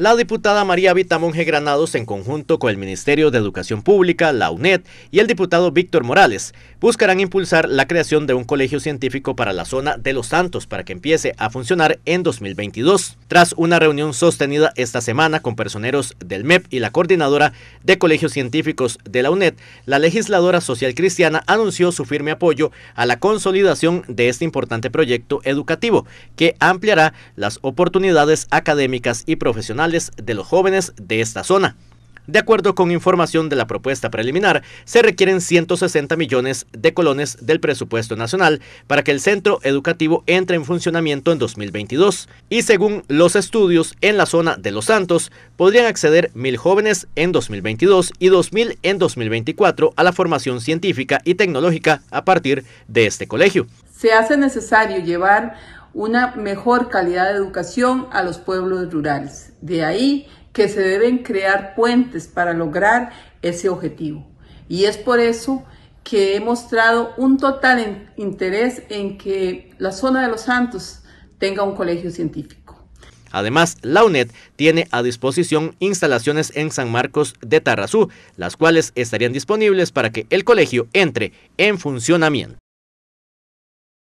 La diputada María Vita Monge Granados, en conjunto con el Ministerio de Educación Pública, la UNED y el diputado Víctor Morales, buscarán impulsar la creación de un colegio científico para la zona de Los Santos para que empiece a funcionar en 2022 tras una reunión sostenida esta semana con personeros del MEP y la coordinadora de colegios científicos de la UNED, la legisladora social cristiana anunció su firme apoyo a la consolidación de este importante proyecto educativo que ampliará las oportunidades académicas y profesionales de los jóvenes de esta zona. De acuerdo con información de la propuesta preliminar, se requieren 160 millones de colones del presupuesto nacional para que el centro educativo entre en funcionamiento en 2022. Y según los estudios, en la zona de Los Santos podrían acceder mil jóvenes en 2022 y 2.000 en 2024 a la formación científica y tecnológica a partir de este colegio. Se hace necesario llevar una mejor calidad de educación a los pueblos rurales. De ahí que se deben crear puentes para lograr ese objetivo. Y es por eso que he mostrado un total interés en que la zona de los Santos tenga un colegio científico. Además, la UNED tiene a disposición instalaciones en San Marcos de Tarrazú, las cuales estarían disponibles para que el colegio entre en funcionamiento.